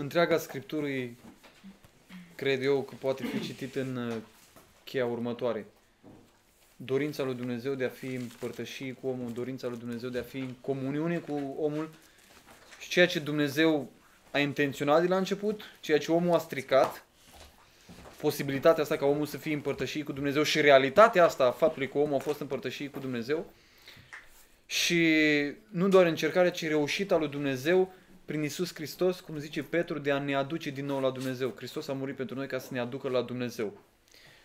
întreaga scriptură cred eu că poate fi citit în uh, cheia următoare. Dorința lui Dumnezeu de a fi împărtășit cu omul, dorința lui Dumnezeu de a fi în comuniune cu omul și ceea ce Dumnezeu a intenționat de la început, ceea ce omul a stricat, posibilitatea asta ca omul să fie împărtășit cu Dumnezeu și realitatea asta a faptului că omul a fost împărtășit cu Dumnezeu și nu doar încercarea, ci reușita lui Dumnezeu prin Isus Hristos, cum zice Petru, de a ne aduce din nou la Dumnezeu. Hristos a murit pentru noi ca să ne aducă la Dumnezeu.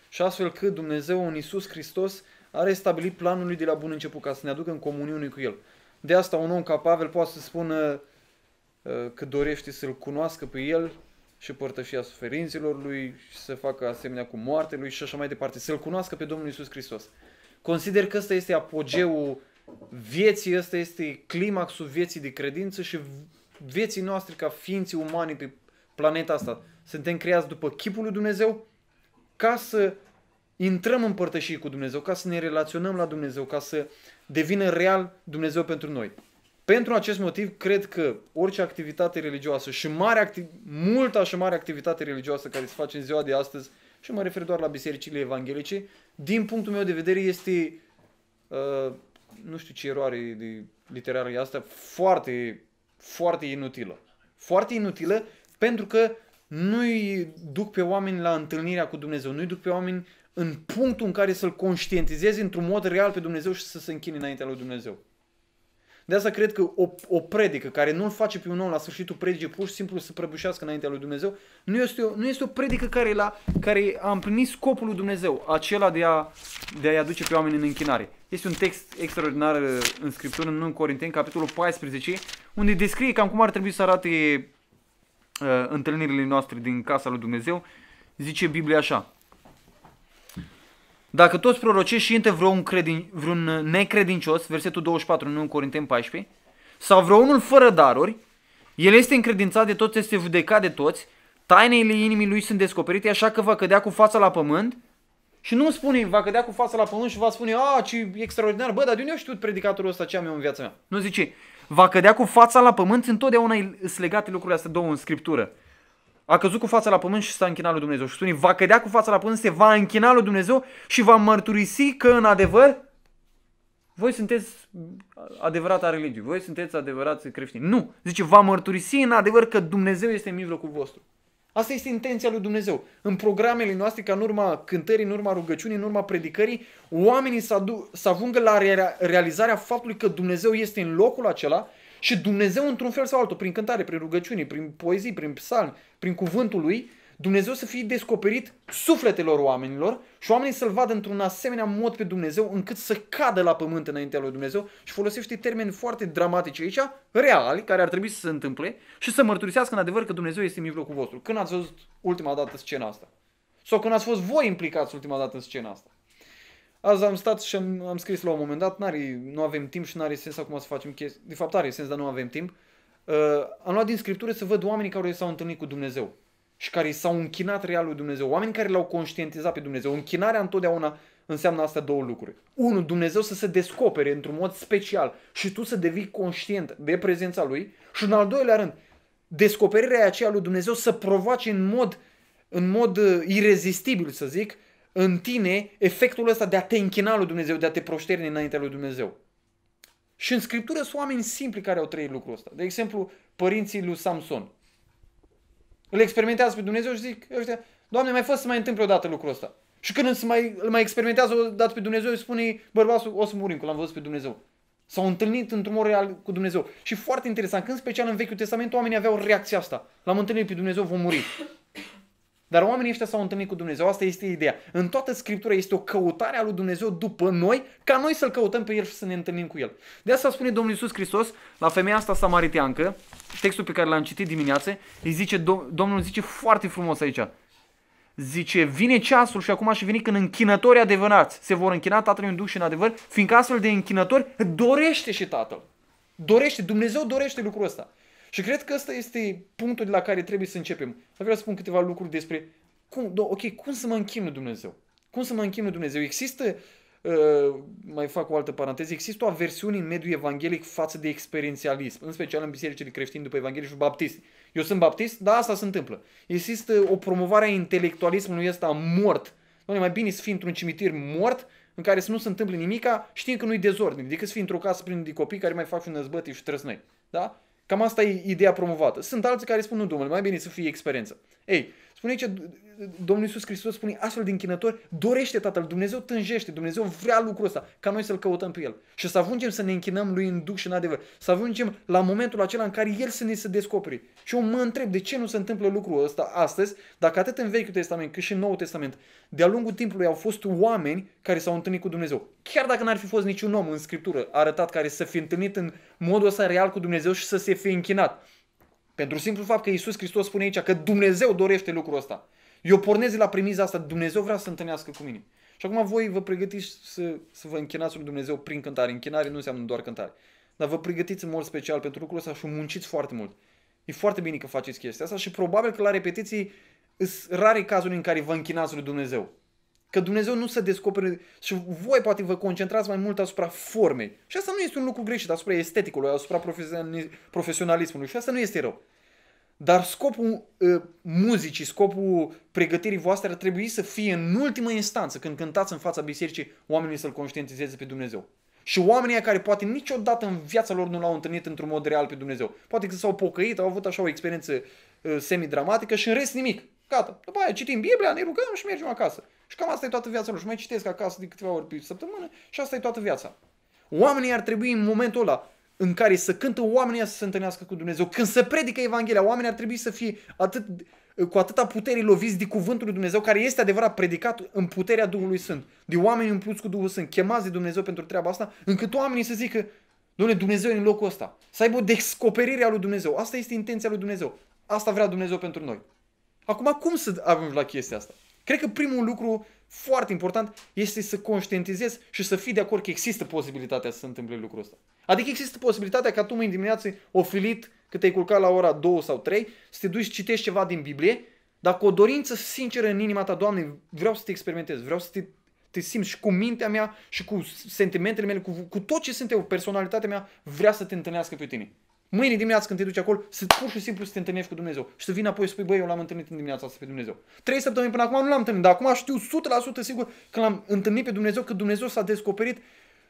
Și astfel că Dumnezeu în Isus Hristos are stabilit planul lui de la bun început, ca să ne aducă în comuniune cu El. De asta un om ca Pavel poate să spună uh, că dorește să-L cunoască pe El și părtășia suferințelor Lui și să facă asemenea cu moartea Lui și așa mai departe. Să-L cunoască pe Domnul Isus Hristos. Consider că ăsta este apogeul vieții, ăsta este climaxul vieții de credință și vieții noastre ca ființii umane pe planeta asta, suntem creați după chipul lui Dumnezeu ca să intrăm în părtășie cu Dumnezeu, ca să ne relaționăm la Dumnezeu, ca să devină real Dumnezeu pentru noi. Pentru acest motiv, cred că orice activitate religioasă și mare acti- multă și mare activitate religioasă care se face în ziua de astăzi, și mă refer doar la bisericile evanghelice, din punctul meu de vedere este, uh, nu știu ce eroare de literară e asta, foarte foarte inutilă. Foarte inutilă pentru că nu-i duc pe oameni la întâlnirea cu Dumnezeu, nu-i duc pe oameni în punctul în care să-L conștientizeze într-un mod real pe Dumnezeu și să se închine înaintea lui Dumnezeu. De asta cred că o, o predică care nu-l face pe un om la sfârșitul predicii pur și simplu să prăbușească înaintea lui Dumnezeu, nu este o, nu este o predică care, la, care a împlinit scopul lui Dumnezeu, acela de, a, de a-i aduce pe oameni în închinare. Este un text extraordinar uh, în Scriptură, în 1 Corinteni, capitolul 14, unde descrie cam cum ar trebui să arate uh, întâlnirile noastre din casa lui Dumnezeu. Zice Biblia așa, dacă toți prorocești și intre vreun, credin, vreun uh, necredincios, versetul 24, nu în Corinteni 14, sau vreunul fără daruri, el este încredințat de toți, este judecat de toți, tainele inimii lui sunt descoperite, așa că va cădea cu fața la pământ și nu spune, va cădea cu fața la pământ și va spune, a, ce extraordinar, bă, dar de unde eu știu predicatorul ăsta ce am eu în viața mea? Nu zice, va cădea cu fața la pământ, întotdeauna sunt legate lucrurile astea două în Scriptură. A căzut cu fața la pământ și s-a închinat lui Dumnezeu. Și spune, va cădea cu fața la pământ, se va închina lui Dumnezeu și va mărturisi că în adevăr voi sunteți adevărata religie, voi sunteți adevărați creștini. Nu! Zice, va mărturisi în adevăr că Dumnezeu este în mijlocul vostru. Asta este intenția lui Dumnezeu. În programele noastre, ca în urma cântării, în urma rugăciunii, în urma predicării, oamenii să, adu- să ajungă la realizarea faptului că Dumnezeu este în locul acela și Dumnezeu, într-un fel sau altul, prin cântare, prin rugăciune, prin poezii, prin psalmi, prin cuvântul lui, Dumnezeu să fie descoperit sufletelor oamenilor și oamenii să-L vadă într-un asemenea mod pe Dumnezeu încât să cadă la pământ înaintea lui Dumnezeu și folosește termeni foarte dramatici aici, reali, care ar trebui să se întâmple și să mărturisească în adevăr că Dumnezeu este în mijlocul vostru. Când ați văzut ultima dată scena asta? Sau când ați fost voi implicați ultima dată în scena asta? Azi am stat și am, am scris la un moment dat, n nu avem timp și nu are sens acum să facem chestii. De fapt are sens, dar nu avem timp. Uh, am luat din Scriptură să văd oamenii care s-au întâlnit cu Dumnezeu și care s-au închinat real lui Dumnezeu. Oameni care l-au conștientizat pe Dumnezeu. Închinarea întotdeauna înseamnă asta două lucruri. Unu, Dumnezeu să se descopere într-un mod special și tu să devii conștient de prezența Lui. Și în al doilea rând, descoperirea aceea lui Dumnezeu să provoace în mod, în mod uh, irezistibil, să zic, în tine efectul ăsta de a te închina lui Dumnezeu, de a te proșterni înaintea lui Dumnezeu. Și în Scriptură sunt oameni simpli care au trăit lucrul ăsta. De exemplu, părinții lui Samson. Îl experimentează pe Dumnezeu și zic, ăștia, Doamne, mai fost să mai întâmple odată lucrul ăsta. Și când îți mai, îl mai experimentează odată pe Dumnezeu, îi spune bărbatul, o să murim, că l-am văzut pe Dumnezeu. S-au întâlnit într-un mod real cu Dumnezeu. Și foarte interesant, când special în Vechiul Testament oamenii aveau reacția asta. L-am întâlnit pe Dumnezeu, vom muri. Dar oamenii ăștia s-au întâlnit cu Dumnezeu. Asta este ideea. În toată Scriptura este o căutare a lui Dumnezeu după noi, ca noi să-L căutăm pe El și să ne întâlnim cu El. De asta spune Domnul Iisus Hristos la femeia asta samariteancă, textul pe care l-am citit dimineață, îi zice, Domnul zice foarte frumos aici, Zice, vine ceasul și acum și veni când închinătorii adevărați se vor închina Tatălui în Duh și în adevăr, fiindcă astfel de închinători dorește și Tatăl. Dorește, Dumnezeu dorește lucrul ăsta. Și cred că ăsta este punctul de la care trebuie să începem. Vreau să spun câteva lucruri despre cum, do, ok, cum să mă închinu lui Dumnezeu? Cum să mă închinu lui Dumnezeu? Există, uh, mai fac o altă paranteză, există o aversiune în mediul evanghelic față de experiențialism, în special în bisericile creștini după evanghelie și Baptist. Eu sunt baptist, dar asta se întâmplă. Există o promovare a intelectualismului ăsta mort. Doamne, mai bine să fii într-un cimitir mort în care să nu se întâmple nimica, știind că nu-i dezordine, decât să fii într-o casă plină de copii care mai fac și un și trăsnei. Da? Cam asta e ideea promovată. Sunt alții care spun, nu, domnule, mai bine să fie experiență. Ei, Spune aici, Domnul Iisus Hristos spune astfel de închinători, dorește Tatăl, Dumnezeu tânjește, Dumnezeu vrea lucrul ăsta, ca noi să-L căutăm pe El. Și să ajungem să ne închinăm Lui în duc și în adevăr. Să ajungem la momentul acela în care El să ne se descoperi. Și eu mă întreb, de ce nu se întâmplă lucrul ăsta astăzi, dacă atât în Vechiul Testament cât și în Noul Testament, de-a lungul timpului au fost oameni care s-au întâlnit cu Dumnezeu. Chiar dacă n-ar fi fost niciun om în Scriptură arătat care să fi întâlnit în modul ăsta real cu Dumnezeu și să se fi închinat. Pentru simplu fapt că Iisus Hristos spune aici că Dumnezeu dorește lucrul ăsta. Eu pornez la premiza asta, Dumnezeu vrea să întâlnească cu mine. Și acum voi vă pregătiți să, să vă închinați lui Dumnezeu prin cântare. Închinare nu înseamnă doar cântare. Dar vă pregătiți în mod special pentru lucrul ăsta și munciți foarte mult. E foarte bine că faceți chestia asta și probabil că la repetiții sunt rare cazuri în care vă închinați lui Dumnezeu. Că Dumnezeu nu se descoperă și voi poate vă concentrați mai mult asupra formei. Și asta nu este un lucru greșit, asupra esteticului, asupra profesionalismului și asta nu este rău. Dar scopul uh, muzicii, scopul pregătirii voastre ar trebui să fie în ultimă instanță, când cântați în fața bisericii, oamenii să-L conștientizeze pe Dumnezeu. Și oamenii care poate niciodată în viața lor nu l-au întâlnit într-un mod real pe Dumnezeu. Poate că s-au pocăit, au avut așa o experiență uh, semidramatică și în rest nimic. Gata. După aia citim Biblia, ne rugăm și mergem acasă. Și cam asta e toată viața lor. Și mai citesc acasă de câteva ori pe săptămână și asta e toată viața. Oamenii ar trebui în momentul ăla în care să cântă oamenii să se întâlnească cu Dumnezeu. Când se predică Evanghelia, oamenii ar trebui să fie atât, cu atâta putere loviți de cuvântul lui Dumnezeu, care este adevărat predicat în puterea Duhului Sfânt. De oameni împluți cu Duhul Sfânt, chemați de Dumnezeu pentru treaba asta, încât oamenii să zică, Doamne, Dumnezeu e în locul ăsta. Să aibă o descoperire a lui Dumnezeu. Asta este intenția lui Dumnezeu. Asta vrea Dumnezeu pentru noi. Acum, cum să ajungi la chestia asta? Cred că primul lucru foarte important este să conștientizezi și să fii de acord că există posibilitatea să se întâmple lucrul ăsta. Adică există posibilitatea ca tu mâine dimineață, ofilit, că te-ai culcat la ora 2 sau 3, să te duci și citești ceva din Biblie, dar cu o dorință sinceră în inima ta, Doamne, vreau să te experimentez, vreau să te, te simți și cu mintea mea și cu sentimentele mele, cu, cu tot ce sunt eu, personalitatea mea, vrea să te întâlnească pe tine. Mâine dimineață când te duci acolo, să pur și simplu să te întâlnești cu Dumnezeu. Și să vin apoi să spui, băi, eu l-am întâlnit în dimineața asta pe Dumnezeu. Trei săptămâni până acum nu l-am întâlnit, dar acum știu 100% sigur că l-am întâlnit pe Dumnezeu, că Dumnezeu s-a descoperit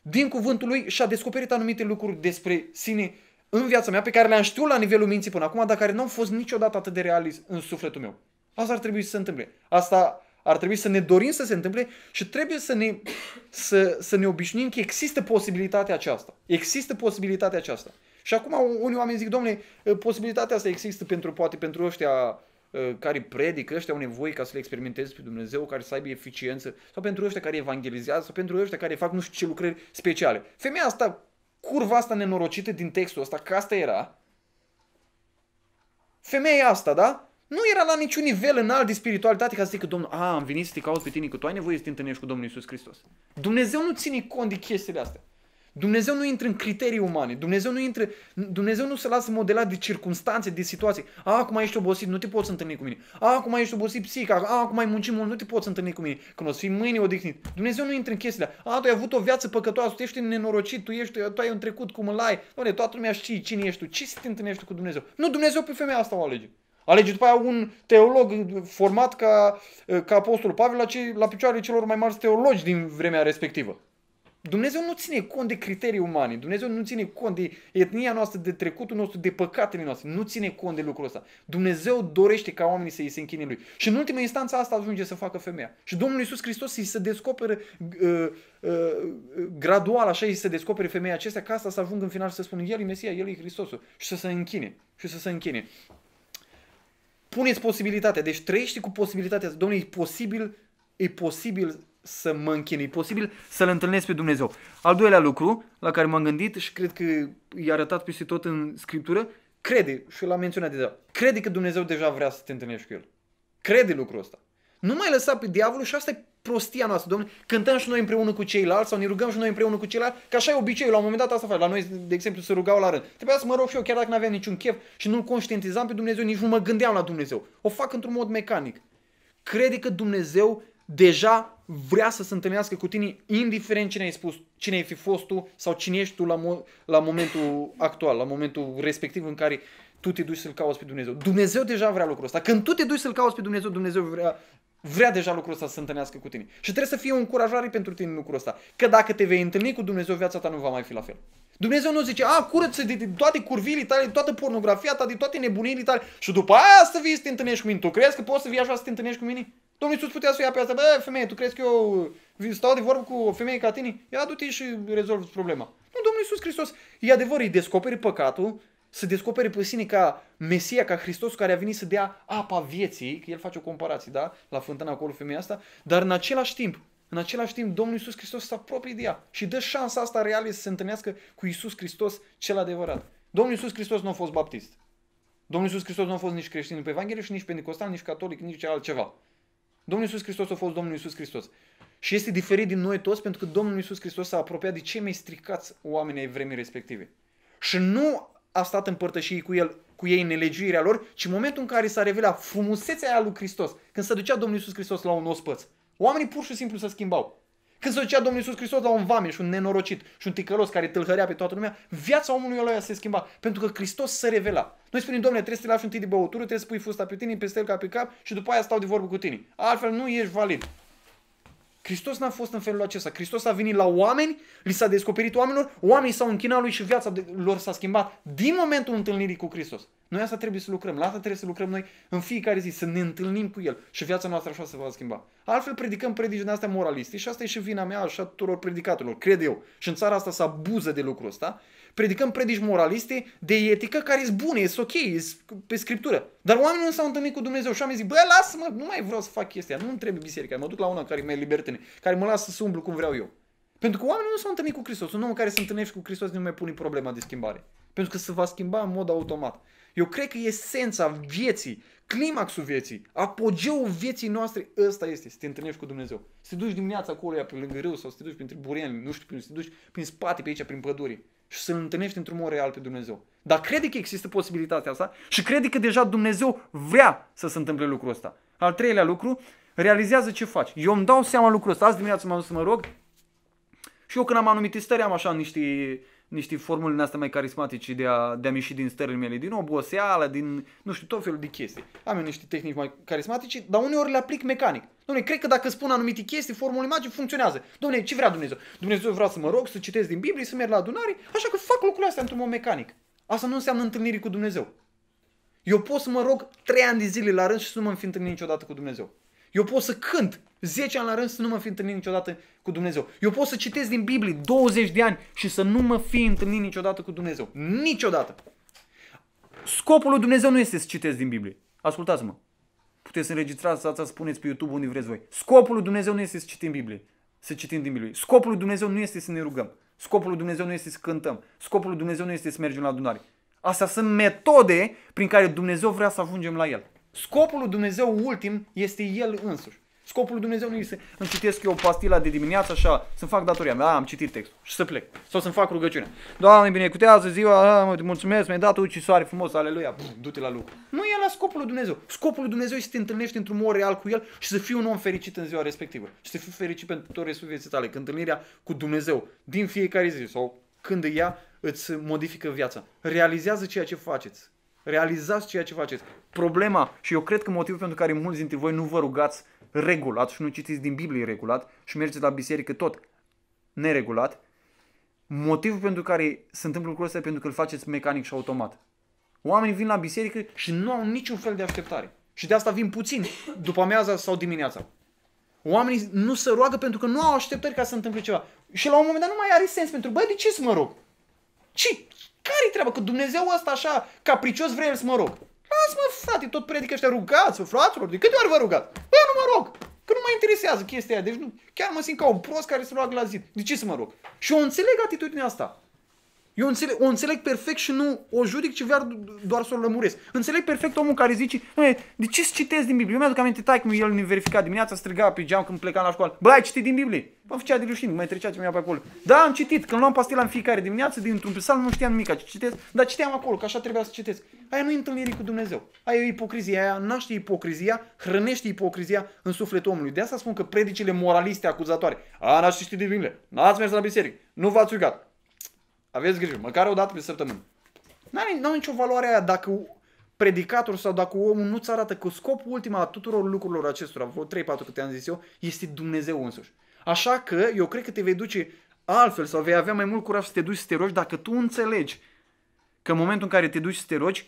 din cuvântul lui și a descoperit anumite lucruri despre sine în viața mea, pe care le-am știut la nivelul minții până acum, dar care nu au fost niciodată atât de realist în sufletul meu. Asta ar trebui să se întâmple. Asta ar trebui să ne dorim să se întâmple și trebuie să ne, să, să ne obișnuim că există posibilitatea aceasta. Există posibilitatea aceasta. Și acum unii oameni zic, domnule, posibilitatea asta există pentru poate pentru ăștia care predică, ăștia au nevoie ca să le experimenteze pe Dumnezeu, care să aibă eficiență, sau pentru ăștia care evangelizează, sau pentru ăștia care fac nu știu ce lucrări speciale. Femeia asta, curva asta nenorocită din textul ăsta, că asta era, femeia asta, da? Nu era la niciun nivel înalt de spiritualitate ca să zică, Domnul, a, am venit să te caut pe tine, că tu ai nevoie să te întâlnești cu Domnul Isus Hristos. Dumnezeu nu ține cont de chestiile astea. Dumnezeu nu intră în criterii umane, Dumnezeu nu intră, Dumnezeu nu se lasă modelat de circunstanțe, de situații. A, acum ești obosit, nu te poți întâlni cu mine. A, acum ești obosit psihic, a, acum ai muncit mult, nu te poți întâlni cu mine. Când o să fii mâine odihnit. Dumnezeu nu intră în chestiile. A, tu ai avut o viață păcătoasă, tu ești nenorocit, tu, ești, tu ai un trecut cum îl ai. Doamne, toată lumea știe cine ești tu, ce să te întâlnești cu Dumnezeu. Nu, Dumnezeu pe femeia asta o alege. Alege după aia un teolog format ca, ca apostolul Pavel la, ce, la picioarele celor mai mari teologi din vremea respectivă. Dumnezeu nu ține cont de criterii umane, Dumnezeu nu ține cont de etnia noastră, de trecutul nostru, de păcatele noastre, nu ține cont de lucrul ăsta. Dumnezeu dorește ca oamenii să îi se închine lui. Și în ultima instanță asta ajunge să facă femeia. Și Domnul Iisus Hristos îi se descoperă uh, uh, gradual, așa îi se descopere femeia acestea, ca asta să ajungă în final să spună, El e Mesia, El e Hristosul. Și să se închine. Și să se închine. Puneți posibilitatea, deci trăiește cu posibilitatea. Domnul, e posibil, e posibil să mă închinui, posibil să-L întâlnesc pe Dumnezeu. Al doilea lucru la care m-am gândit și cred că i-a arătat peste tot în Scriptură, crede, și l-am menționat deja, crede că Dumnezeu deja vrea să te întâlnești cu El. Crede lucrul ăsta. Nu mai lăsa pe diavolul și asta e prostia noastră, domnule. Cântăm și noi împreună cu ceilalți sau ne rugăm și noi împreună cu ceilalți, că așa e obiceiul. La un moment dat asta face. La noi, de exemplu, se rugau la rând. Trebuia să mă rog și eu, chiar dacă nu aveam niciun chef și nu-l conștientizam pe Dumnezeu, nici nu mă gândeam la Dumnezeu. O fac într-un mod mecanic. Crede că Dumnezeu deja vrea să se întâlnească cu tine, indiferent cine ai spus, cine ai fi fost tu sau cine ești tu la, mo- la momentul actual, la momentul respectiv în care tu te duci să-L cauți pe Dumnezeu. Dumnezeu deja vrea lucrul ăsta. Când tu te duci să-L cauți pe Dumnezeu, Dumnezeu vrea, vrea deja lucrul ăsta să se întâlnească cu tine. Și trebuie să fie o încurajare pentru tine lucrul ăsta. Că dacă te vei întâlni cu Dumnezeu, viața ta nu va mai fi la fel. Dumnezeu nu zice, a, curăță de, de toate curvile tale, de toată pornografia ta, de toate nebunii tale și după aia să vii să te întâlnești cu mine. Tu crezi că poți să vii așa să te întâlnești cu mine? Domnul Iisus putea să ia pe asta. Bă, femeie, tu crezi că eu stau de vorbă cu o femeie ca tine? Ia, du-te și rezolvă problema. Nu, Domnul Iisus Hristos, e adevăr, îi descoperi păcatul, să descoperi pe sine ca Mesia, ca Hristos care a venit să dea apa vieții, că el face o comparație, da? La fântâna acolo femeia asta, dar în același timp, în același timp, Domnul Iisus Hristos se apropie de ea și dă șansa asta reală să se întâlnească cu Iisus Hristos cel adevărat. Domnul Iisus Hristos nu a fost baptist. Domnul Iisus Hristos nu a fost nici creștin pe Evanghelie și nici pentecostal, nici catolic, nici altceva. Domnul Iisus Hristos a fost Domnul Iisus Hristos. Și este diferit din noi toți pentru că Domnul Iisus Hristos s-a apropiat de cei mai stricați oameni ai vremii respective. Și nu a stat în părtășie cu el, cu ei în nelegiuirea lor, ci în momentul în care s-a revelat frumusețea aia lui Hristos, când se ducea Domnul Iisus Hristos la un ospăț, oamenii pur și simplu se schimbau. Când se ducea Domnul Iisus Hristos la un vame și un nenorocit și un ticălos care tâlhărea pe toată lumea, viața omului ăla se schimba. Pentru că Hristos se revela. Noi spunem, domnule, trebuie să te lași un tâi de băutură, trebuie să pui fusta pe tine, peste el ca pe cap și după aia stau de vorbă cu tine. Altfel nu ești valid. Hristos n-a fost în felul acesta. Hristos a venit la oameni, li s-a descoperit oamenilor, oamenii s-au închinat lui și viața lor s-a schimbat din momentul întâlnirii cu Hristos. Noi asta trebuie să lucrăm, la asta trebuie să lucrăm noi în fiecare zi, să ne întâlnim cu El și viața noastră așa se va schimba. Altfel predicăm predici astea moraliste și asta e și vina mea așa tuturor predicatorilor, cred eu. Și în țara asta se abuză de lucrul ăsta predicăm predici moraliste de etică care sunt bune, sunt ok, sunt pe scriptură. Dar oamenii nu s-au întâlnit cu Dumnezeu și oamenii zic, bă, lasă-mă, nu mai vreau să fac chestia, nu-mi trebuie biserica, mă duc la una care e mai libertine, care mă lasă să umblu cum vreau eu. Pentru că oamenii nu s-au întâlnit cu Hristos. Un om care se întâlnește cu Hristos nu mai pune problema de schimbare. Pentru că se va schimba în mod automat. Eu cred că esența vieții, climaxul vieții, apogeul vieții noastre, ăsta este, să te întâlnești cu Dumnezeu. Să te duci dimineața acolo, ia pe lângă râu sau să te duci printre bureni, nu știu, să te duci prin spate, pe aici, prin pădure și să-L întâlnești într-un mod real pe Dumnezeu. Dar crede că există posibilitatea asta și crede că deja Dumnezeu vrea să se întâmple lucrul ăsta. Al treilea lucru, realizează ce faci. Eu îmi dau seama lucrul ăsta. Azi dimineața m-am dus să mă rog și eu când am anumite stări am așa niște niște formule astea mai carismatice de a, de a ieși din stările mele, din oboseală, din, nu știu, tot felul de chestii. Am eu niște tehnici mai carismatice, dar uneori le aplic mecanic. Dom'le, cred că dacă spun anumite chestii, formule magice funcționează. Dom'le, ce vrea Dumnezeu? Dumnezeu vrea să mă rog, să citesc din Biblie, să merg la adunare, așa că fac lucrurile astea într-un mod mecanic. Asta nu înseamnă întâlniri cu Dumnezeu. Eu pot să mă rog trei ani de zile la rând și să nu mă fi întâlnit niciodată cu Dumnezeu. Eu pot să cânt 10 ani la rând să nu mă fi întâlnit niciodată cu Dumnezeu. Eu pot să citesc din Biblie 20 de ani și să nu mă fi întâlnit niciodată cu Dumnezeu. Niciodată. Scopul lui Dumnezeu nu este să citesc din Biblie. Ascultați-mă. Puteți să înregistrați, să ați spuneți pe YouTube unde vreți voi. Scopul lui Dumnezeu nu este să citim Biblie. Să citim din Biblie. Scopul lui Dumnezeu nu este să ne rugăm. Scopul lui Dumnezeu nu este să cântăm. Scopul lui Dumnezeu nu este să mergem la adunare. Astea sunt metode prin care Dumnezeu vrea să ajungem la El. Scopul lui Dumnezeu ultim este El însuși. Scopul lui Dumnezeu nu este să-mi citesc eu pastila de dimineață așa, să-mi fac datoria mea, da, am citit textul și să plec. Sau să-mi fac rugăciunea. Doamne, binecutează ziua, a, mulțumesc, mi-ai dat uci soare frumos, aleluia, du-te la lucru. Nu e la scopul lui Dumnezeu. Scopul lui Dumnezeu este să te întâlnești într-un mod real cu El și să fii un om fericit în ziua respectivă. Și să fii fericit pentru tot restul vieții tale. Că întâlnirea cu Dumnezeu din fiecare zi sau când ea îți modifică viața. Realizează ceea ce faceți. Realizați ceea ce faceți. Problema, și eu cred că motivul pentru care mulți dintre voi nu vă rugați regulat și nu citiți din Biblie regulat și mergeți la biserică tot neregulat, motivul pentru care se întâmplă lucrul ăsta e pentru că îl faceți mecanic și automat. Oamenii vin la biserică și nu au niciun fel de așteptare. Și de asta vin puțin, după amiaza sau dimineața. Oamenii nu se roagă pentru că nu au așteptări ca să întâmple ceva. Și la un moment dat nu mai are sens pentru, bă, de ce să mă rog? Ce? Care-i treaba? Că Dumnezeu ăsta așa capricios vrea el să mă rog. Las mă, frate, tot predică ăștia rugați mă, fraților, de câte ori vă rugați? Bă, nu mă rog, că nu mă interesează chestia aia, deci nu, chiar mă simt ca un prost care se roagă la zid. De ce să mă rog? Și eu înțeleg atitudinea asta. Eu înțeleg, o înțeleg perfect și nu o judic, ci vreau doar să o lămuresc. Înțeleg perfect omul care zice, de ce să citesc din Biblie? Eu mi-aduc aminte, tai cum el ne verifica dimineața, striga pe geam când plecam la școală. Bă, ai citit din Biblie? Bă, făcea de rușin, mai trecea ce mi-a pe acolo. Da, am citit, când luam pastila în fiecare dimineață, dintr-un psalm nu știam nimic, ce citesc, dar citeam acolo, că așa trebuia să citesc. Aia nu e întâlnirii cu Dumnezeu. Aia e ipocrizia, aia naște ipocrizia, hrănește ipocrizia în sufletul omului. De asta spun că predicile moraliste acuzatoare. A, n-ați citit din Biblie, n-ați mers la biserică, nu v-ați rugat, aveți grijă, măcar o dată pe săptămână. N-are, n nicio valoare aia dacă predicator sau dacă omul nu-ți arată că scopul ultima a tuturor lucrurilor acestora, vreo 3-4 câte am zis eu, este Dumnezeu însuși. Așa că eu cred că te vei duce altfel sau vei avea mai mult curaj să te duci să te rogi dacă tu înțelegi că în momentul în care te duci să te rogi,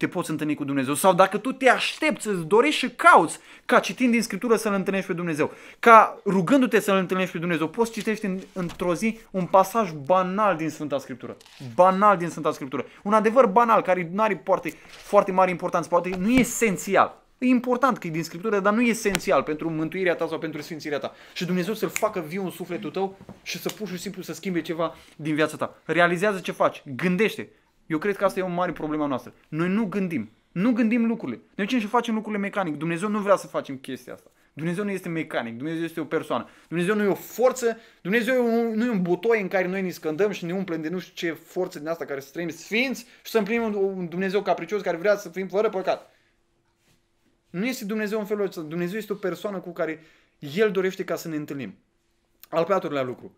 te poți întâlni cu Dumnezeu. Sau dacă tu te aștepți, îți dorești și cauți ca citind din Scriptură să-L întâlnești pe Dumnezeu, ca rugându-te să-L întâlnești pe Dumnezeu, poți citești în, într-o zi un pasaj banal din Sfânta Scriptură. Banal din Sfânta Scriptură. Un adevăr banal care nu are poate foarte mare importanță, poate nu e esențial. E important că e din Scriptură, dar nu e esențial pentru mântuirea ta sau pentru sfințirea ta. Și Dumnezeu să-L facă viu în sufletul tău și să pur și simplu să schimbe ceva din viața ta. Realizează ce faci, gândește, eu cred că asta e o mare problema noastră. Noi nu gândim. Nu gândim lucrurile. Noi ce și facem lucrurile mecanic. Dumnezeu nu vrea să facem chestia asta. Dumnezeu nu este mecanic, Dumnezeu este o persoană. Dumnezeu nu e o forță, Dumnezeu nu e un butoi în care noi ne scândăm și ne umplem de nu știu ce forță din asta care să trăim sfinți și să împlinim un Dumnezeu capricios care vrea să fim fără păcat. Nu este Dumnezeu în felul acesta. Dumnezeu este o persoană cu care El dorește ca să ne întâlnim. Al patrulea lucru.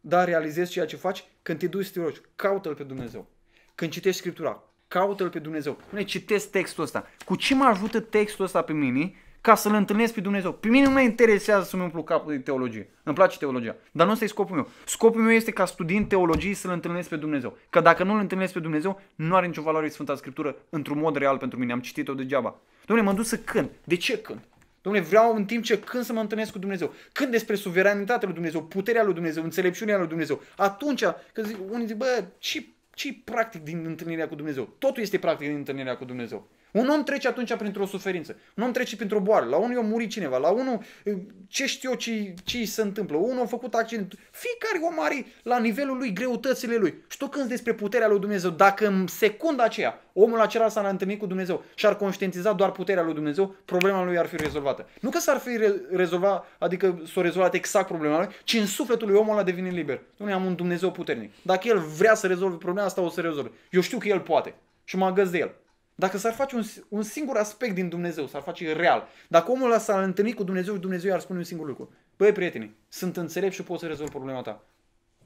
Dar realizezi ceea ce faci când te duci să te rogi. Caută-L pe Dumnezeu când citești Scriptura, caută-L pe Dumnezeu. Spune, citesc textul ăsta. Cu ce mă ajută textul ăsta pe mine ca să-L întâlnesc pe Dumnezeu? Pe mine nu mă interesează să-mi umplu capul de teologie. Îmi place teologia. Dar nu ăsta e scopul meu. Scopul meu este ca studiind teologie să-L întâlnesc pe Dumnezeu. Că dacă nu-L întâlnesc pe Dumnezeu, nu are nicio valoare Sfânta Scriptură într-un mod real pentru mine. Am citit-o degeaba. Domnule, mă duc să când? De ce când? Domnule, vreau în timp ce când să mă întâlnesc cu Dumnezeu, când despre suveranitatea lui Dumnezeu, puterea lui Dumnezeu, înțelepciunea lui Dumnezeu, atunci, că zic, unii zic, bă, ce ce practic din întâlnirea cu Dumnezeu? Totul este practic din întâlnirea cu Dumnezeu. Un om trece atunci printr-o suferință. Un om trece printr-o boală. La unul i-a murit cineva. La unul, eh, ce știu eu ce, ce se întâmplă. Unul a făcut accident. Fiecare om are la nivelul lui greutățile lui. Și tu când despre puterea lui Dumnezeu, dacă în secunda aceea omul acela s-ar întâlni cu Dumnezeu și ar conștientiza doar puterea lui Dumnezeu, problema lui ar fi rezolvată. Nu că s-ar fi re- rezolvat, adică s-a rezolvat exact problema lui, ci în sufletul lui omul a devenit liber. Nu am un Dumnezeu puternic. Dacă el vrea să rezolve problema asta, o să rezolve. Eu știu că el poate și mă agăz de el. Dacă s-ar face un, un singur aspect din Dumnezeu, s-ar face real. Dacă omul ăla s-ar întâlni cu Dumnezeu și Dumnezeu i-ar spune un singur lucru. Băi, prieteni, sunt înțelept și pot să rezolv problema ta.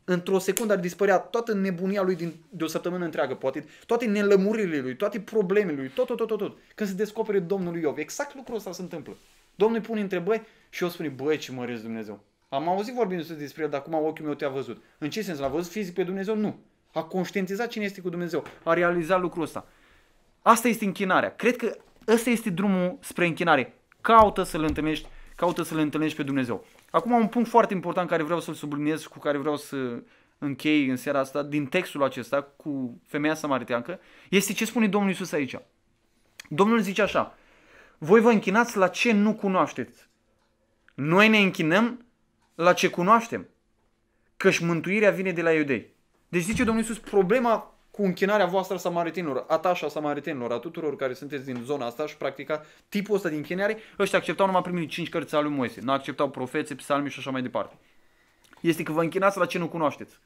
Într-o secundă ar dispărea toată nebunia lui din, de o săptămână întreagă, poate toate nelămuririle lui, toate problemele lui, tot, tot, tot, tot, tot. Când se descopere Domnul Iov, exact lucrul ăsta se întâmplă. Domnul îi pune întrebări și eu spune, băi, ce măresc Dumnezeu. Am auzit vorbindu-se despre el, dar acum ochiul meu te-a văzut. În ce sens? L-a văzut fizic pe Dumnezeu? Nu. A conștientizat cine este cu Dumnezeu. A realizat lucrul ăsta. Asta este închinarea. Cred că ăsta este drumul spre închinare. Caută să-L întâlnești, caută să-L întâlnești pe Dumnezeu. Acum un punct foarte important care vreau să-l subliniez și cu care vreau să închei în seara asta, din textul acesta cu femeia samariteancă, este ce spune Domnul Iisus aici. Domnul zice așa, voi vă închinați la ce nu cunoașteți. Noi ne închinăm la ce cunoaștem. Căci mântuirea vine de la iudei. Deci zice Domnul Iisus, problema cu închinarea voastră a samaritinilor, atașa samaritinilor, a tuturor care sunteți din zona asta și practica tipul ăsta de închinare, ăștia acceptau numai primii cinci cărți ale lui Moise, nu acceptau profeții, psalmi și așa mai departe. Este că vă închinați la ce nu cunoașteți.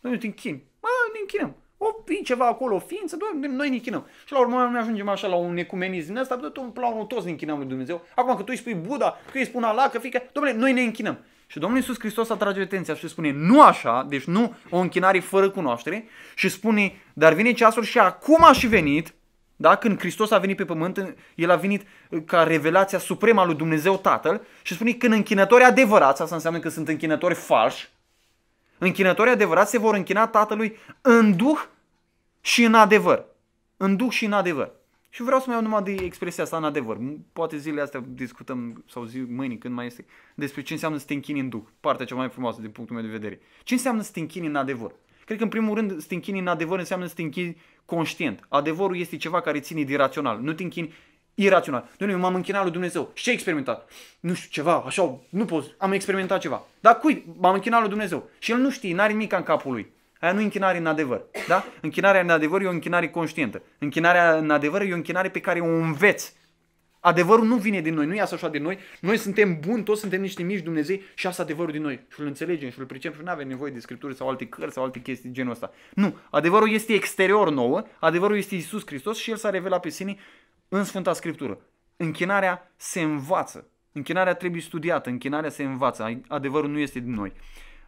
Noi nu te închin. Mă, ne închinăm. O, e ceva acolo, o ființă, doamne, noi ne închinăm. Și la urmă noi ajungem așa la un ecumenism din ăsta, tot până la urmă toți ne închinăm lui Dumnezeu. Acum că tu îi spui Buddha, că îi spun Allah, că fică, domnule, noi ne închinăm. Și Domnul Iisus Hristos atrage atenția și spune, nu așa, deci nu o închinare fără cunoaștere, și spune, dar vine ceasul și acum a și venit, da? Când Hristos a venit pe pământ, El a venit uh, ca revelația supremă a lui Dumnezeu Tatăl și spune când închinători adevărați, asta înseamnă că sunt închinători falși, închinători adevărați se vor închina Tatălui în duh și în adevăr. În duh și în adevăr. Și vreau să mai iau numai de expresia asta în adevăr. Poate zilele astea discutăm, sau zi mâine, când mai este, despre ce înseamnă să te închini în duh. Partea cea mai frumoasă din punctul meu de vedere. Ce înseamnă să te închini în adevăr? Cred că în primul rând să te închini în adevăr înseamnă să te închini conștient. Adevărul este ceva care ține de rațional. Nu te închini irațional. Doamne, eu m-am închinat lui Dumnezeu. Și ce ai experimentat? Nu știu, ceva, așa, nu pot, am experimentat ceva. Dar cui? M-am închinat lui Dumnezeu. Și el nu știe, n-are nimic în capul lui. Aia nu e închinare în adevăr. Da? Închinarea în adevăr e o închinare conștientă. Închinarea în adevăr e o închinare pe care o înveți. Adevărul nu vine din noi, nu iasă așa din noi. Noi suntem buni, toți suntem niște mici Dumnezei și asta adevărul din noi. Și îl înțelegem și îl pricepem și nu avem nevoie de scripturi sau alte cărți sau alte chestii genul ăsta. Nu, adevărul este exterior nouă, adevărul este Isus Hristos și El s-a revelat pe sine în Sfânta Scriptură. Închinarea se învață. Închinarea trebuie studiată, închinarea se învață, adevărul nu este din noi.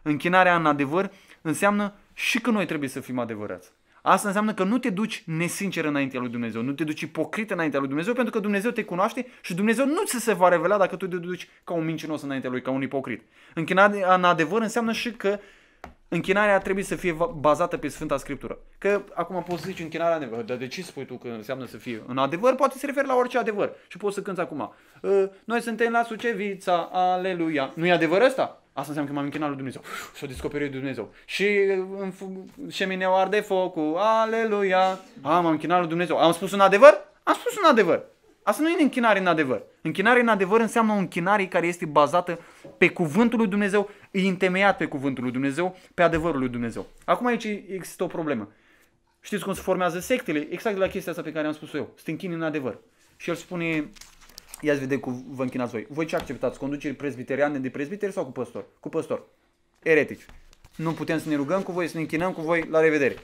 Închinarea în adevăr înseamnă și că noi trebuie să fim adevărați. Asta înseamnă că nu te duci nesincer înaintea lui Dumnezeu, nu te duci ipocrit înaintea lui Dumnezeu, pentru că Dumnezeu te cunoaște și Dumnezeu nu ți se va revela dacă tu te duci ca un mincinos înaintea lui, ca un ipocrit. Închinarea în adevăr înseamnă și că închinarea trebuie să fie bazată pe Sfânta Scriptură. Că acum poți să zici închinarea în adevăr, dar de ce spui tu că înseamnă să fie în adevăr? Poate se referi la orice adevăr și poți să cânți acum. Ă, noi suntem la Sucevița, aleluia. Nu e adevăr ăsta? Asta înseamnă că m-am închinat lui Dumnezeu. S-a descoperit Dumnezeu. Și în șemineu arde focul. Aleluia! A, m-am închinat lui Dumnezeu. Am spus un adevăr? Am spus un adevăr. Asta nu e închinare în adevăr. Închinare în adevăr înseamnă o închinare care este bazată pe cuvântul lui Dumnezeu, e întemeiat pe cuvântul lui Dumnezeu, pe adevărul lui Dumnezeu. Acum aici există o problemă. Știți cum se formează sectele? Exact de la chestia asta pe care am spus-o eu. Să te în adevăr. Și el spune, ia vede cu vă închinați voi. Voi ce acceptați? Conduceri prezbiteriane de prezbiteri sau cu păstor? Cu păstor. Eretici. Nu putem să ne rugăm cu voi, să ne închinăm cu voi. La revedere.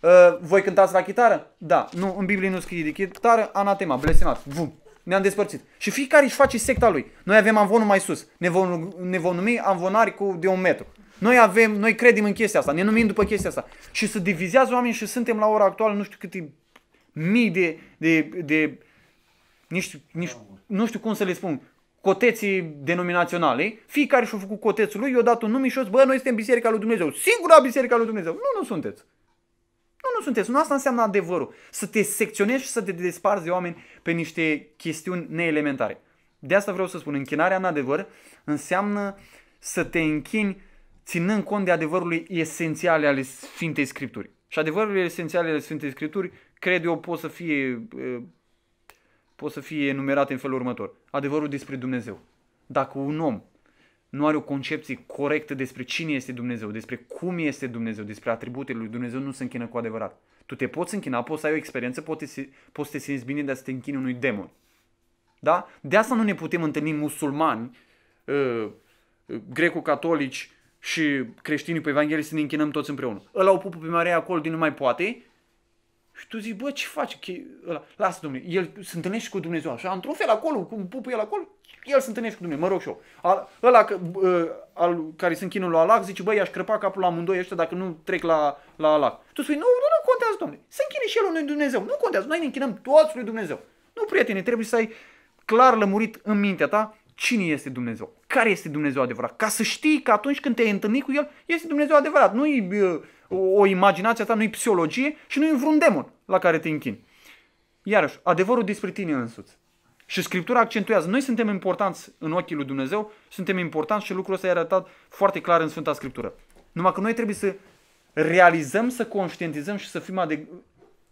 Uh, voi cântați la chitară? Da. Nu, în Biblie nu scrie de chitară. Anatema, blestemat. Vum. Ne-am despărțit. Și fiecare își face secta lui. Noi avem amvonul mai sus. Ne vom, ne vom numi amvonari cu de un metru. Noi avem, noi credem în chestia asta, ne numim după chestia asta. Și se divizează oamenii și suntem la ora actuală nu știu câte mii de, de, de nici, da, nici, nu știu cum să le spun, coteții denominaționale, fiecare și-a făcut cotețul lui, i-a dat un nume și a zis, bă, noi suntem Biserica lui Dumnezeu, singura Biserica lui Dumnezeu. Nu, nu sunteți. Nu, nu sunteți. Nu asta înseamnă adevărul. Să te secționezi și să te desparzi de oameni pe niște chestiuni neelementare. De asta vreau să spun, închinarea în adevăr înseamnă să te închini ținând cont de adevărului esențiale ale Sfintei Scripturi. Și adevărurile esențiale ale Sfintei Scripturi, cred eu, pot să fie pot să fie enumerate în felul următor. Adevărul despre Dumnezeu. Dacă un om nu are o concepție corectă despre cine este Dumnezeu, despre cum este Dumnezeu, despre atributele lui Dumnezeu, nu se închină cu adevărat. Tu te poți închina, poți să ai o experiență, poți, poți să te simți bine, a să te închini unui demon. Da? De asta nu ne putem întâlni musulmani, ă, ă, greco-catolici și creștinii pe Evanghelie să ne închinăm toți împreună. Ăla o pupă pe Maria acolo din nu mai poate și tu zici, bă, ce faci? lasă, domnule, el se întâlnește cu Dumnezeu așa, într-un fel acolo, cum pupă el acolo, el se întâlnește cu Dumnezeu, mă rog și eu. Al, ăla al, care se închină la Alac zice, bă, i-aș crăpa capul la amândoi ăștia dacă nu trec la, la Alac. Tu spui, nu, nu, nu contează, domnule, se închine și el lui Dumnezeu, nu contează, noi ne închinăm toți lui Dumnezeu. Nu, prietene, trebuie să ai clar lămurit în mintea ta cine este Dumnezeu, care este Dumnezeu adevărat, ca să știi că atunci când te-ai întâlnit cu El, este Dumnezeu adevărat, nu-i o imaginație ta nu-i psihologie și nu-i vreun demon la care te închini. Iarăși, adevărul despre tine însuți. Și Scriptura accentuează, noi suntem importanți în ochii lui Dumnezeu, suntem importanți și lucrul ăsta e arătat foarte clar în Sfânta Scriptură. Numai că noi trebuie să realizăm, să conștientizăm și să fim ade-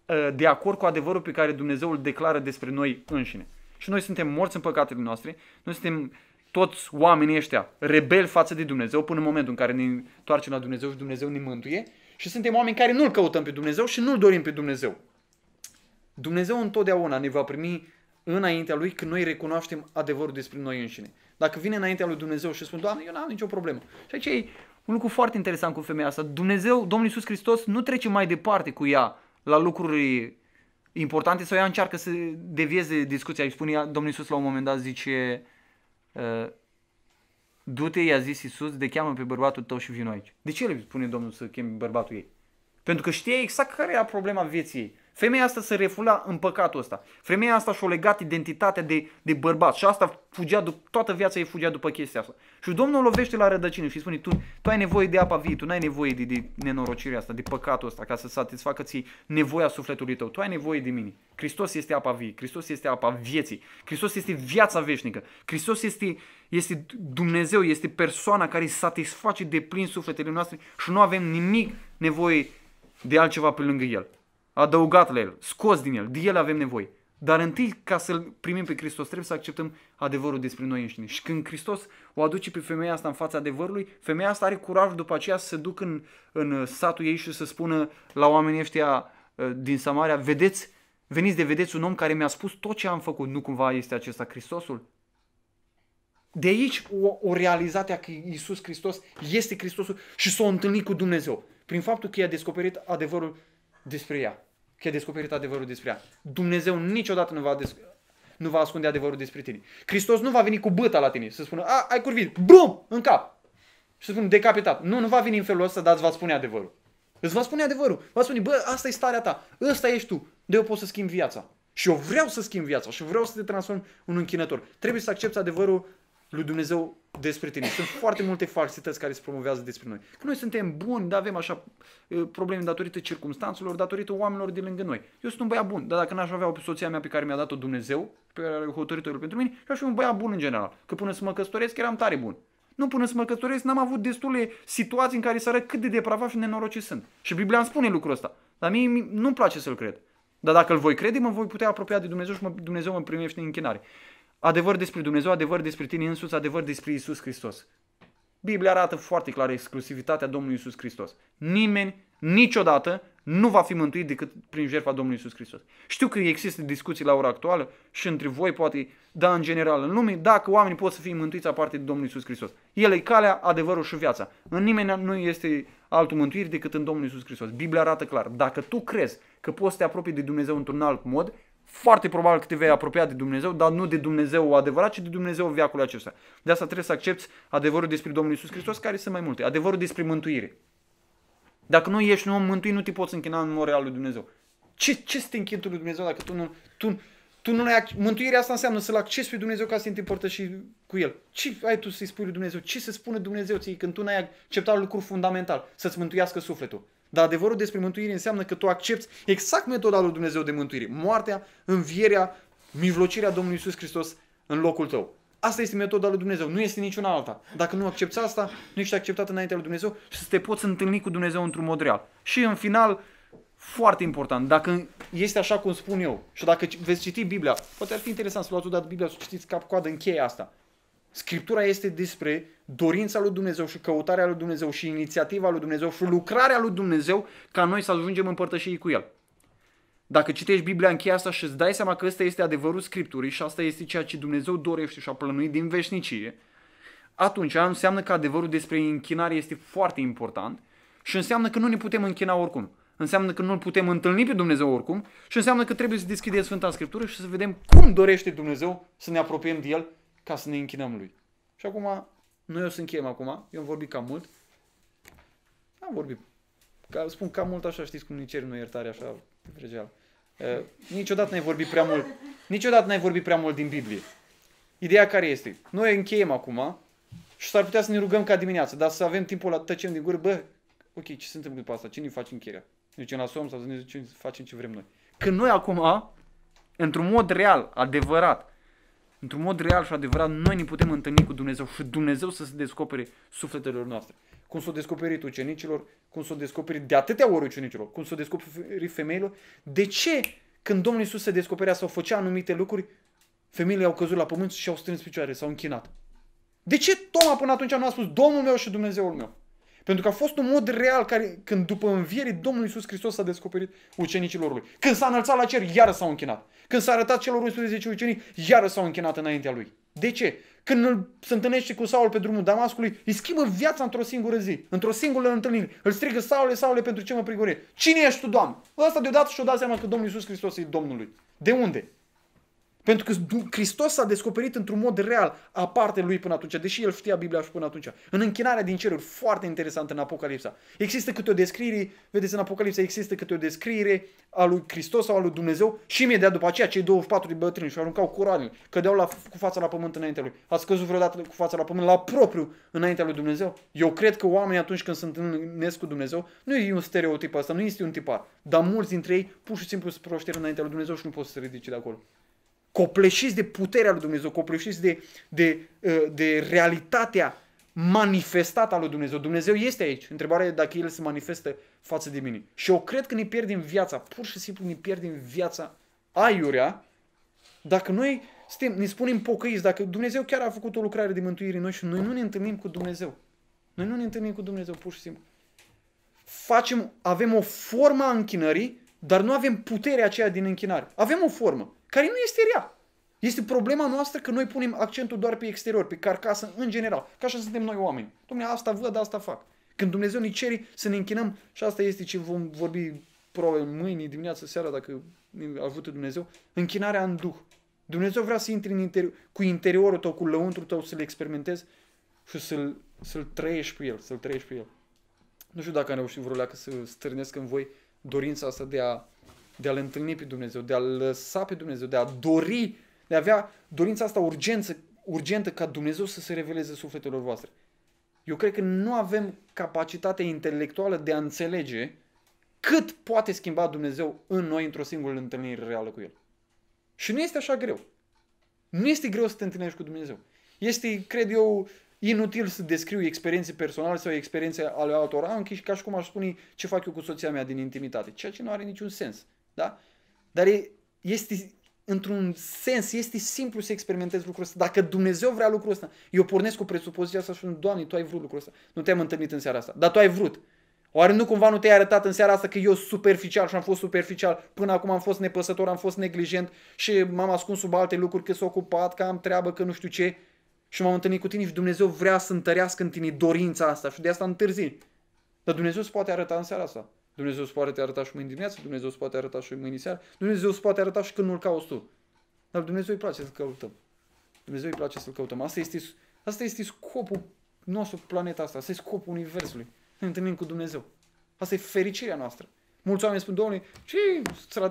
ă, de acord cu adevărul pe care Dumnezeu îl declară despre noi înșine. Și noi suntem morți în păcatele noastre, noi suntem toți oamenii ăștia rebeli față de Dumnezeu până în momentul în care ne întoarcem la Dumnezeu și Dumnezeu ne mântuie și suntem oameni care nu-L căutăm pe Dumnezeu și nu-L dorim pe Dumnezeu. Dumnezeu întotdeauna ne va primi înaintea Lui când noi recunoaștem adevărul despre noi înșine. Dacă vine înaintea Lui Dumnezeu și spun, Doamne, eu n-am nicio problemă. Și aici e un lucru foarte interesant cu femeia asta. Dumnezeu, Domnul Iisus Hristos, nu trece mai departe cu ea la lucruri importante sau ea încearcă să devieze discuția. Îi spune ea, Domnul Iisus la un moment dat zice, uh, Du-te, i-a zis Isus, de cheamă pe bărbatul tău și vin aici. De ce le spune Domnul să chemi bărbatul ei? Pentru că știe exact care era problema vieții ei. Femeia asta se refula în păcatul ăsta. Femeia asta și-a legat identitatea de, de bărbat și asta fugea, dup- toată viața ei fugea după chestia asta. Și Domnul lovește la rădăcină și spune, tu, tu ai nevoie de apa vie, tu nu ai nevoie de, de nenorocirea asta, de păcatul ăsta, ca să satisfacă ți nevoia sufletului tău. Tu ai nevoie de mine. Hristos este apa vie, Hristos este apa vieții, Hristos este viața veșnică, Hristos este, este Dumnezeu, este persoana care satisface de plin sufletele noastre și nu avem nimic nevoie de altceva pe lângă El adăugat la el, scos din el, de el avem nevoie. Dar întâi, ca să-L primim pe Hristos, trebuie să acceptăm adevărul despre noi înșine. Și când Hristos o aduce pe femeia asta în fața adevărului, femeia asta are curajul după aceea să se ducă în, în uh, satul ei și să spună la oamenii ăștia uh, din Samaria, vedeți, veniți de vedeți un om care mi-a spus tot ce am făcut, nu cumva este acesta Hristosul? De aici o, o realizatea că Iisus Hristos este Hristosul și s-a întâlnit cu Dumnezeu. Prin faptul că i-a descoperit adevărul despre ea că ai descoperit adevărul despre ea. Dumnezeu niciodată nu va, nu va ascunde adevărul despre tine. Hristos nu va veni cu băta la tine să spună, a, ai curvit, brum, în cap. Și să spună, decapitat. Nu, nu va veni în felul ăsta, dar îți va spune adevărul. Îți va spune adevărul. Va spune, bă, asta e starea ta, ăsta ești tu, de eu pot să schimb viața. Și eu vreau să schimb viața și vreau să te transform în închinător. Trebuie să accepti adevărul lui Dumnezeu despre tine. Sunt foarte multe falsități care se promovează despre noi. Că noi suntem buni, dar avem așa probleme datorită circumstanțelor, datorită oamenilor de lângă noi. Eu sunt un băiat bun, dar dacă n-aș avea o soția mea pe care mi-a dat-o Dumnezeu, pe care a hotărât pentru mine, eu aș fi un băiat bun în general. Că până să mă căsătoresc eram tare bun. Nu până să mă căsătoresc, n-am avut destule situații în care să arăt cât de depravat și nenorocit sunt. Și Biblia îmi spune lucrul ăsta. Dar mie nu-mi place să-l cred. Dar dacă îl voi crede, mă voi putea apropia de Dumnezeu și mă, Dumnezeu mă primește în închinare. Adevăr despre Dumnezeu, adevăr despre tine însuți, adevăr despre Isus Hristos. Biblia arată foarte clar exclusivitatea Domnului Isus Hristos. Nimeni niciodată nu va fi mântuit decât prin jertfa Domnului Isus Hristos. Știu că există discuții la ora actuală și între voi poate, dar în general în lume, dacă oamenii pot să fie mântuiți aparte de Domnul Isus Hristos. El e calea, adevărul și viața. În nimeni nu este altul mântuiri decât în Domnul Isus Hristos. Biblia arată clar. Dacă tu crezi că poți să te apropii de Dumnezeu într-un alt mod, foarte probabil că te vei apropia de Dumnezeu, dar nu de Dumnezeu adevărat, ci de Dumnezeu viacul acesta. De asta trebuie să accepti adevărul despre Domnul Isus Hristos, care sunt mai multe. Adevărul despre mântuire. Dacă nu ești un om mântuit, nu te poți închina în mod real lui Dumnezeu. Ce, ce este închinul lui Dumnezeu dacă tu nu, tu, tu nu ai... Mântuirea asta înseamnă să-L accesi pe Dumnezeu ca să te împărtă și cu El. Ce ai tu să-i spui lui Dumnezeu? Ce să spune Dumnezeu ție când tu n-ai acceptat lucrul fundamental? Să-ți mântuiască sufletul. Dar adevărul despre mântuire înseamnă că tu accepti exact metoda lui Dumnezeu de mântuire. Moartea, învierea, mijlocirea Domnului Isus Hristos în locul tău. Asta este metoda lui Dumnezeu, nu este niciuna alta. Dacă nu accepti asta, nu ești acceptat înaintea lui Dumnezeu și să te poți întâlni cu Dumnezeu într-un mod real. Și în final, foarte important, dacă este așa cum spun eu și dacă veți citi Biblia, poate ar fi interesant să luați o dată Biblia să citiți cap-coadă în cheia asta. Scriptura este despre dorința lui Dumnezeu și căutarea lui Dumnezeu și inițiativa lui Dumnezeu și lucrarea lui Dumnezeu ca noi să ajungem în cu El. Dacă citești Biblia în cheia asta și îți dai seama că ăsta este adevărul Scripturii și asta este ceea ce Dumnezeu dorește și a plănuit din veșnicie, atunci înseamnă că adevărul despre închinare este foarte important și înseamnă că nu ne putem închina oricum. Înseamnă că nu putem întâlni pe Dumnezeu oricum și înseamnă că trebuie să deschidem Sfânta Scriptură și să vedem cum dorește Dumnezeu să ne apropiem de El ca să ne închinăm lui. Și acum, noi o să încheiem acum, eu am vorbit cam mult. Am vorbit. Ca, spun cam mult așa, știți cum ne cer noi iertare așa, vregeal. Uh, niciodată n-ai vorbit prea mult, niciodată n-ai vorbit prea mult din Biblie. Ideea care este? Noi încheiem acum și s-ar putea să ne rugăm ca dimineață, dar să avem timpul la tăcem din gură, bă, ok, ce se întâmplă după asta? Cine îi face încheierea? Ne ducem la somn sau ne ducem, facem ce vrem noi. Când noi acum, într-un mod real, adevărat, într-un mod real și adevărat, noi ne putem întâlni cu Dumnezeu și Dumnezeu să se descopere sufletelor noastre. Cum s au descoperit ucenicilor, cum s au descoperit de atâtea ori ucenicilor, cum s au descoperit femeilor. De ce când Domnul Isus se descoperea sau făcea anumite lucruri, femeile au căzut la pământ și au strâns picioare, s-au închinat? De ce Toma până atunci nu a spus Domnul meu și Dumnezeul meu? Pentru că a fost un mod real care, când după învierii Domnului Iisus Hristos s-a descoperit ucenicilor lui. Când s-a înălțat la cer, iară s-au închinat. Când s-a arătat celor 11 ucenici, iară s-au închinat înaintea lui. De ce? Când îl, se întâlnește cu Saul pe drumul Damascului, îi schimbă viața într-o singură zi, într-o singură întâlnire. Îl strigă Saule, Saule, pentru ce mă prigorie? Cine ești tu, Doamne? Ăsta deodată și-o dat seama că Domnul Iisus Hristos e Domnului. De unde? Pentru că Hristos s-a descoperit într-un mod real, aparte lui până atunci, deși el știa Biblia și până atunci. În închinarea din ceruri, foarte interesant în Apocalipsa. Există câte o descriere, vedeți în Apocalipsa, există câte o descriere a lui Hristos sau a lui Dumnezeu și imediat după aceea cei 24 de bătrâni și aruncau coroanele, cădeau la, cu fața la pământ înaintea lui. Ați căzut vreodată cu fața la pământ la propriu înaintea lui Dumnezeu? Eu cred că oamenii atunci când se întâlnesc cu Dumnezeu, nu e un stereotip asta, nu este un tipar, dar mulți dintre ei pur și simplu se proșteră înaintea lui Dumnezeu și nu pot să se ridice de acolo copleșiți de puterea lui Dumnezeu, copleșiți de, de, uh, de realitatea manifestată a lui Dumnezeu. Dumnezeu este aici. Întrebarea e dacă El se manifestă față de mine. Și eu cred că ne pierdem viața, pur și simplu ne pierdem viața aiurea, dacă noi suntem, ne spunem pocăiți, dacă Dumnezeu chiar a făcut o lucrare de mântuire în noi și noi nu ne întâlnim cu Dumnezeu. Noi nu ne întâlnim cu Dumnezeu, pur și simplu. Facem, avem o formă a închinării, dar nu avem puterea aceea din închinare. Avem o formă care nu este rea. Este problema noastră că noi punem accentul doar pe exterior, pe carcasă în general. Ca așa suntem noi oameni. Dom'le, asta văd, asta fac. Când Dumnezeu ne cere să ne închinăm, și asta este ce vom vorbi probabil mâine, dimineață, seara, dacă a avut Dumnezeu, închinarea în Duh. Dumnezeu vrea să intri în interi- cu interiorul tău, cu lăuntrul tău, să-l experimentezi și să-l, să-l trăiești pe el, să-l trăiești pe el. Nu știu dacă am reușit vreo leacă să stârnesc în voi dorința asta de a de a-L întâlni pe Dumnezeu, de a-L lăsa pe Dumnezeu, de a dori, de a avea dorința asta urgență, urgentă ca Dumnezeu să se reveleze sufletelor voastre. Eu cred că nu avem capacitatea intelectuală de a înțelege cât poate schimba Dumnezeu în noi într-o singură întâlnire reală cu El. Și nu este așa greu. Nu este greu să te întâlnești cu Dumnezeu. Este, cred eu, inutil să descriu experiențe personale sau experiențe ale altora, închiși ca și cum aș spune ce fac eu cu soția mea din intimitate, ceea ce nu are niciun sens. Da? Dar e, este, într-un sens, este simplu să experimentezi lucrul ăsta. Dacă Dumnezeu vrea lucrul ăsta, eu pornesc cu presupoziția asta și spun, Doamne, Tu ai vrut lucrul ăsta. Nu te-am întâlnit în seara asta, dar Tu ai vrut. Oare nu cumva nu te-ai arătat în seara asta că eu superficial și am fost superficial, până acum am fost nepăsător, am fost neglijent și m-am ascuns sub alte lucruri, că s-a ocupat, că am treabă, că nu știu ce. Și m-am întâlnit cu tine și Dumnezeu vrea să întărească în tine dorința asta și de asta întârzi. Dar Dumnezeu se poate arăta în seara asta. Dumnezeu îți poate arăta și mâine dimineață, Dumnezeu îți poate arăta și mâine seara, Dumnezeu îți poate arăta și când nu-L cauți tu. Dar Dumnezeu îi place să-L căutăm. Dumnezeu îi place să-L căutăm. Asta este, asta este scopul nostru, planeta asta, asta este scopul Universului. Ne întâlnim cu Dumnezeu. Asta e fericirea noastră. Mulți oameni spun, domnule, ce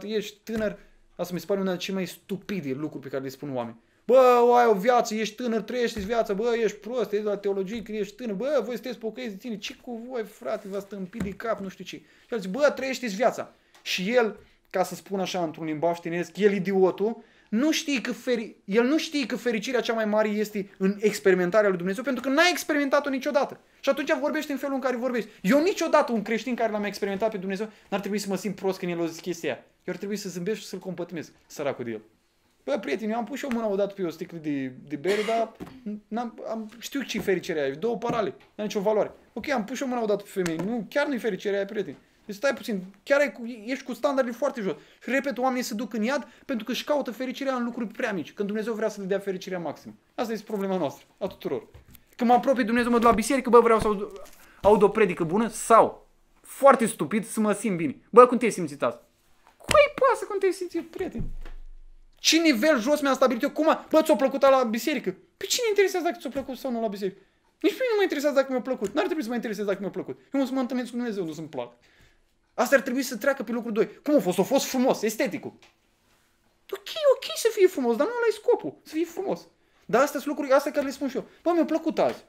ești tânăr? Asta mi se pare una dintre cele mai stupide lucruri pe care le spun oameni. Bă, o ai o viață, ești tânăr, trăiești viața, bă, ești prost, ești la teologie că ești tânăr, bă, voi sunteți pocăiți de tine, ce cu voi, frate, vă stâmpi de cap, nu știu ce. Și el zice, bă, trăiești viața. Și el, ca să spun așa într-un limbaj tineresc, el idiotul, nu știe că feri... el nu știe că fericirea cea mai mare este în experimentarea lui Dumnezeu pentru că n-a experimentat-o niciodată. Și atunci vorbește în felul în care vorbești. Eu niciodată un creștin care l-am experimentat pe Dumnezeu n-ar trebui să mă simt prost când el o zis chestia aia. Eu ar trebui să zâmbesc și să-l compătimesc, săracul de el. Bă, prieteni, eu am pus și o mână odată pe o sticlă de, de bere, dar n-am, am, știu ce fericirea e, două parale, n-are nicio valoare. Ok, am pus și o mână odată pe femei, nu, chiar nu-i fericirea aia, prieteni. Deci stai puțin, chiar ai, ești cu standarde foarte jos. Și repet, oamenii se duc în iad pentru că își caută fericirea în lucruri prea mici, când Dumnezeu vrea să le dea fericirea maximă. Asta este problema noastră, a tuturor. Când mă apropii Dumnezeu, mă duc la biserică, bă, vreau să aud, aud o predică bună sau foarte stupid să mă simt bine. Bă, cum te-ai simțit asta? Cui păi, să cum te-ai simțit, prieteni? Ce nivel jos mi-am stabilit eu? Cum? A... Bă, ți-o plăcut la biserică? Pe cine interesează dacă ți-o plăcut sau nu la biserică? Nici pe mine nu mă interesează dacă mi-a plăcut. N-ar trebui să mă intereseze dacă mi-a plăcut. Eu mă să mă întâlnesc cu Dumnezeu, nu să-mi plac. Asta ar trebui să treacă pe lucrul 2. Cum a fost? A fost frumos, esteticul. Ok, ok să fie frumos, dar nu ai scopul, să fie frumos. Dar astea sunt lucruri, astea care le spun și eu. Bă, mi-a plăcut azi.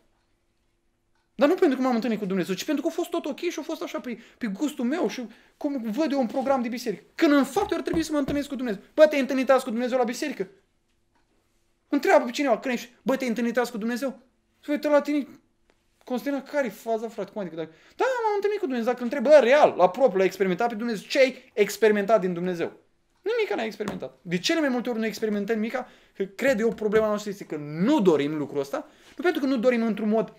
Dar nu pentru că m-am întâlnit cu Dumnezeu, ci pentru că a fost tot ok și a fost așa pe, pe gustul meu și cum văd eu un program de biserică. Când în fapt eu ar trebui să mă întâlnesc cu Dumnezeu. Bă, te-ai întâlnit cu Dumnezeu la biserică? Întreabă pe cineva, crești, bă, te-ai întâlnit cu Dumnezeu? Să uită la tine, Constantina, care e faza, frate? Cum adică dacă... Da, m-am întâlnit cu Dumnezeu, dacă întreb, bă, real, la propriu, l-ai experimentat pe Dumnezeu, ce ai experimentat din Dumnezeu? Nimica n-ai experimentat. De cele mai multe ori nu experimentăm nimica, că cred eu problema noastră este că nu dorim lucrul ăsta, nu pentru că nu dorim într-un mod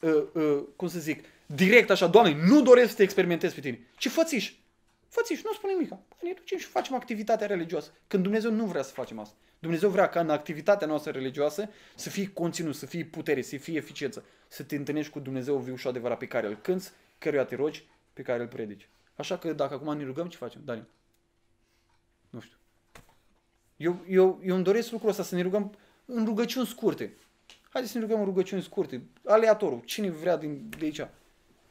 uh, uh, cum să zic, direct așa, Doamne, nu doresc să te experimentez pe tine, ci fățiși. Fățiși, nu spune nimic. Ne ducem și facem activitatea religioasă. Când Dumnezeu nu vrea să facem asta. Dumnezeu vrea ca în activitatea noastră religioasă să fie conținut, să fie putere, să fie eficiență, să te întâlnești cu Dumnezeu viu și adevărat pe care îl cânți, căruia te rogi, pe care îl predici. Așa că dacă acum ne rugăm, ce facem, Daniel? Nu știu. Eu, eu, eu îmi doresc lucrul ăsta, să ne rugăm în rugăciuni scurte. Haideți să ne rugăm rugăciuni scurte, aleatorul, cine vrea din, de aici.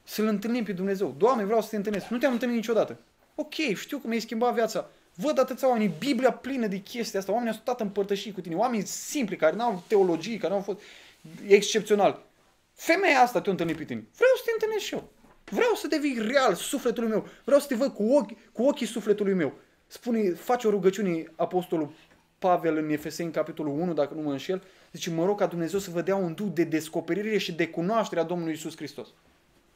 Să-L întâlnim pe Dumnezeu. Doamne, vreau să te întâlnesc. Nu te-am întâlnit niciodată. Ok, știu că mi-ai schimbat viața. Văd atâția oameni, Biblia plină de chestia asta, oamenii au stat împărtășit cu tine, oameni simpli, care n-au teologii, care n-au fost excepțional. Femeia asta te-a întâlnit pe tine. Vreau să te întâlnesc și eu. Vreau să devii real sufletul meu. Vreau să te văd cu, ochi, cu ochii sufletului meu. Spune, face o rugăciune apostolul Pavel în Efeseni, capitolul 1, dacă nu mă înșel, deci mă rog ca Dumnezeu să vă dea un duh de descoperire și de cunoaștere a Domnului Isus Hristos.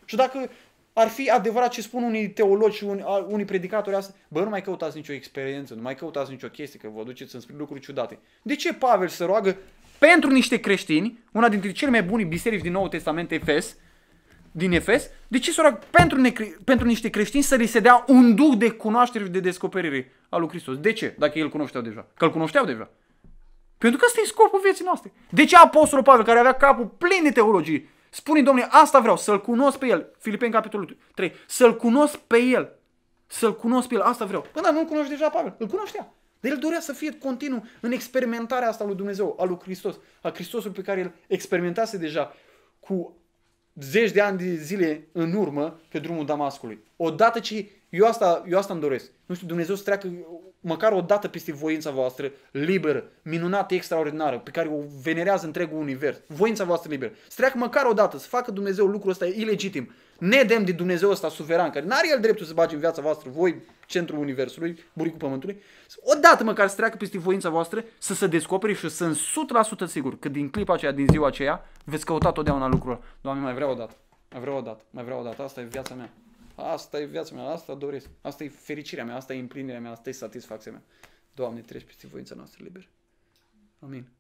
Și dacă ar fi adevărat ce spun unii teologi și unii, unii predicatori asta, bă, nu mai căutați nicio experiență, nu mai căutați nicio chestie, că vă duceți în lucruri ciudate. De ce Pavel se roagă pentru niște creștini, una dintre cele mai bune biserici din Noul Testament, Efes, din Efes, de ce se roagă pentru, ne, pentru niște creștini să li se dea un duh de cunoaștere și de descoperire al lui Hristos? De ce? Dacă el cunoșteau deja. Că îl cunoșteau deja. Pentru că ăsta e scopul vieții noastre. De ce Apostolul Pavel, care avea capul plin de teologii, spune, domnule, asta vreau, să-L cunosc pe El. Filipeni, capitolul 3. Să-L cunosc pe El. Să-L cunosc pe El, asta vreau. Până nu-L cunoști deja Pavel, îl cunoștea. Dar el dorea să fie continuu în experimentarea asta lui Dumnezeu, a lui Hristos, a Hristosul pe care îl experimentase deja cu zeci de ani de zile în urmă pe drumul Damascului. Odată ce eu asta, eu asta îmi doresc. Nu știu, Dumnezeu să treacă măcar o dată peste voința voastră liberă, minunată, extraordinară, pe care o venerează întregul univers. Voința voastră liberă. Să treacă măcar o dată, să facă Dumnezeu lucrul ăsta ilegitim, nedem de Dumnezeu ăsta suveran, care n-are el dreptul să bage în viața voastră voi, centrul universului, buricul pământului. O dată măcar să treacă peste voința voastră, să se descopere și sunt 100% sigur că din clipa aceea, din ziua aceea, veți căuta totdeauna lucrul Doamne, mai vreau o dată. Mai vreau o dată, mai vreau o dată, asta e viața mea asta e viața mea, asta doresc, asta e fericirea mea, asta e împlinirea mea, asta e satisfacția mea. Doamne, treci peste voința noastră liberă. Amin.